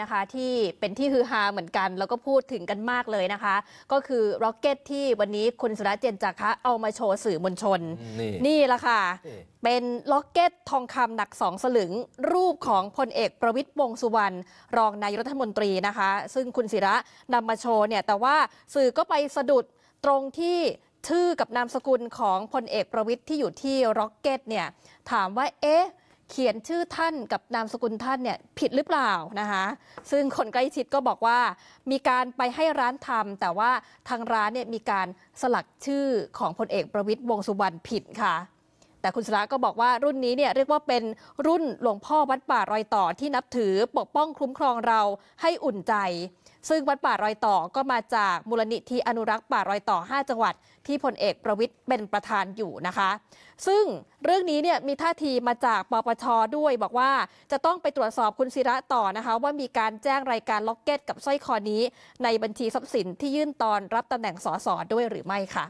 นะคะที่เป็นที่ฮือฮาเหมือนกัน แล้วก็พูดถึงกันมากเลยนะคะ ก็คือร็อกเก็ตที่วันนี้คุณสุรเจนจักคะเอามาโชว์สื่อมวลชนนี่นี่ละค่ะ เป็นล็อกเก็ตทองคำหนักสองสลึง รูปของพลเอกประวิตยวงสุวรรณรองนายรัฐมนตรีนะคะ ซึ่งคุณศิระนำมาโชว์เนี่ย แต่ว่าสื่อก็ไปสะดุดตรงที่ชื่อกับนามสกุลของพลเอกประวิตย์ที่อยู่ที่ร็อกเก็ตเนี่ยถามว่าเอ๊ะเขียนชื่อท่านกับนามสกุลท่านเนี่ยผิดหรือเปล่านะคะ ซึ่งคนใกล้ชิดก็บอกว่ามีการไปให้ร้านทำแต่ว่าทางร้านเนี่ยมีการสลักชื่อของพลเอกประวิทย์วงสุวรรณผิดค่ะ แต่คุณสุระก็บอกว่ารุ่นนี้เนี่ยเรียกว่าเป็นรุ่นหลวงพ่อวัดป่ารอยต่อที่นับถือปกป้องคุ้มครองเราให้อุ่นใจซึ่งวัดป่ารอยต่อก็มาจากมูลนิธิอนุรักษ์ป่ารอยต่อ5จังหวัด ที่พลเอกประวิทย์เป็นประธานอยู่นะคะ ซึ่งเรื่องนี้เนี่ยมีท่าทีมาจากปปชด้วยบอกว่าจะต้องไปตรวจสอบคุณศิระต่อนะคะ ว่ามีการแจ้งรายการล็อกเก็ตกับสร้อยคอนี้ ในบัญชีทรัพย์สินที่ยื่นตอนรับตำแหน่งสสด้วยหรือไม่ค่ะ